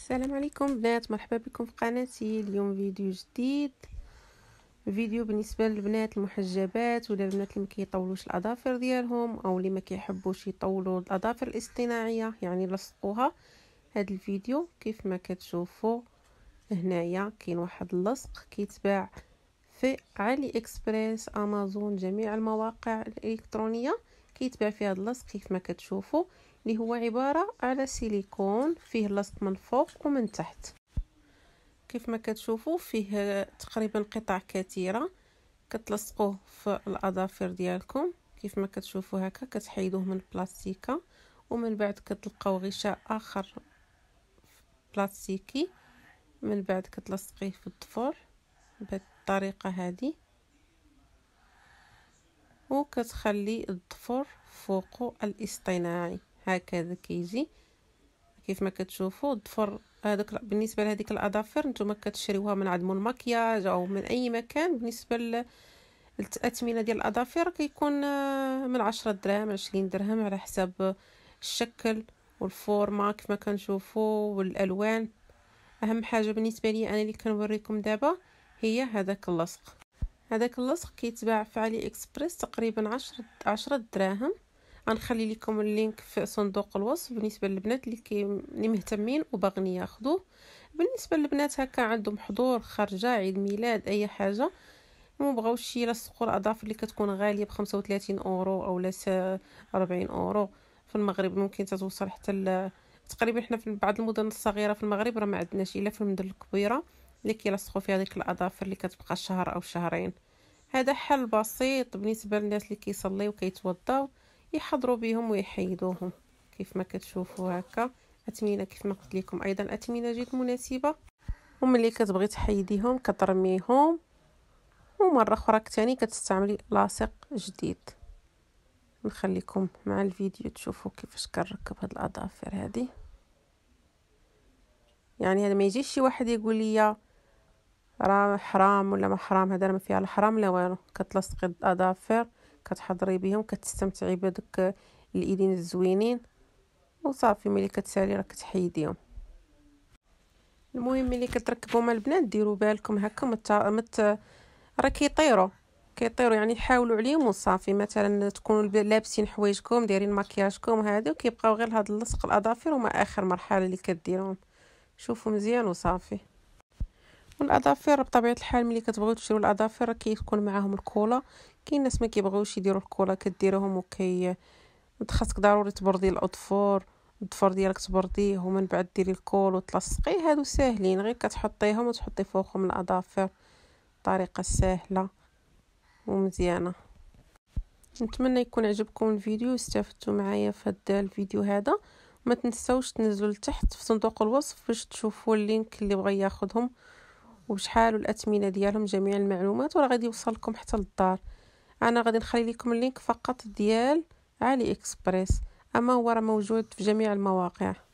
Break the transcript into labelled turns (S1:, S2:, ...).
S1: السلام عليكم بنات مرحبا بكم في قناتي اليوم فيديو جديد فيديو بالنسبه للبنات المحجبات ولا البنات اللي ما كيطولوش الاظافر ديالهم او اللي ما كيحبوش يطولوا الاظافر الاصطناعيه يعني لصقوها هذا الفيديو كيف ما كتشوفوا هنايا كاين واحد اللصق كيتباع في علي اكسبريس امازون جميع المواقع الالكترونيه كيتباع في هاد اللصق كيف ما كتشوفوا اللي هو عباره على سيليكون فيه لصق من فوق ومن تحت كيف ما كتشوفوا فيه تقريبا قطع كثيره كتلصقوه في الاظافر ديالكم كيف ما كتشوفوا هكا كتحيدوه من البلاستيكه ومن بعد كتلقاو غشاء اخر بلاستيكي من بعد كتلصقيه في الضفر بهاد الطريقه هذه وكتخلي الضفر فوق الاصطناعي هكذا كيجي كيف ما كتشوفوا الضفر هذاك بالنسبه لهذيك الاظافر نتوما كتشريوها من عند مول مكياج او من اي مكان بالنسبه للتاثمنه ديال الاظافر كيكون آه، من 10 دراهم 20 درهم على حسب الشكل والفورما كيف ما كنشوفوا والالوان اهم حاجه بالنسبه لي انا اللي كنوريكم دابا هي هذاك اللصق هذاك اللصق كيتباع في علي اكسبريس تقريبا عشرة عشرة دراهم غنخلي لكم اللينك في صندوق الوصف بالنسبه للبنات اللي كي اللي مهتمين وباغين ياخذوه بالنسبه للبنات هكا عندهم حضور خرجه عيد ميلاد اي حاجه ما بغاوش يلصقوا الاظافر اللي كتكون غاليه ب 35 اورو اولا 40 اورو في المغرب ممكن تتوصل حتى ل... تقريبا حنا في بعض المدن الصغيره في المغرب راه ما عندناش الا في المدن الكبيره اللي كيلصقوا فيها ديك الاظافر اللي كتبقى شهر او شهرين هذا حل بسيط بالنسبه للناس اللي كيصليو وكيتوضاو يحضروا بهم ويحيدوهم كيف ما كتشوفوا هكا اثمنه كيف ما قلت لكم ايضا اثمنه جد مناسبه وملي كتبغي تحيديهم كترميهم ومره اخرى ثاني كتستعملي لاصق جديد نخليكم مع الفيديو تشوفوا كيفاش كنركب هاد الاظافر هذه يعني هذا ما يجيش شي واحد يقول لي راه حرام ولا ما حرام هذا ما فيها لا حرام لا والو كتلصقي الاظافر كتحضري بهم كتستمتعي بدوك الايدين الزوينين وصافي ملي كتسالي راه كتحيديهم المهم ملي مع البنات ديروا بالكم هكا مت مت راه كيطيروا كيطيروا يعني حاولوا عليهم وصافي مثلا تكونوا لابسين حوايجكم دايرين مكياجكم هذا وكيبقاو غير هاد اللصق الاظافر هما اخر مرحله اللي كديرهم شوفوا مزيان وصافي والاظافر بطبيعه الحال ملي كتبغيو تشريو الاظافر كيكون معاهم الكولا كاين ناس ما كيبغيوش يديروا الكولا كديرهم وكي خاصك ضروري تبردي الاظفر الضفر ديالك تبرديه ومن بعد ديري الكول وتلصقي هادو ساهلين غير كتحطيهم وتحطي فوقهم الاظافر طريقه سهله ومزيانه نتمنى يكون عجبكم الفيديو واستفدتوا معايا في هذا الفيديو هذا ما تنساوش تنزلوا لتحت في صندوق الوصف باش تشوفوا اللينك اللي بغى ياخذهم وشحال الاثمنه ديالهم جميع المعلومات وراه غادي يوصل لكم حتى للدار انا غادي نخلي لكم اللينك فقط ديال علي اكسبريس اما هو راه موجود في جميع المواقع